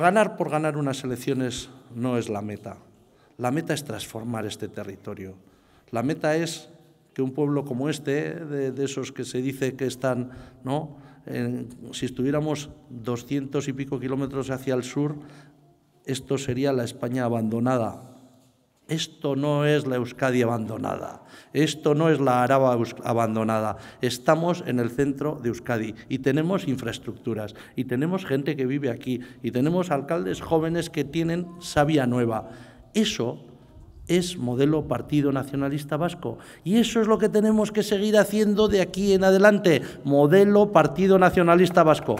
Ganar por ganar unas elecciones no es la meta. La meta es transformar este territorio. La meta es que un pueblo como este, de, esos que se dice que están, ¿no? si estuviéramos doscientos y pico kilómetros hacia el sur, esto sería la España abandonada, esto no es la Euskadi abandonada, esto no es la Araba abandonada. Estamos en el centro de Euskadi y tenemos infraestructuras y tenemos gente que vive aquí y tenemos alcaldes jóvenes que tienen sabia nueva. Eso es modelo Partido Nacionalista Vasco. Y eso es lo que tenemos que seguir haciendo de aquí en adelante, modelo Partido Nacionalista Vasco.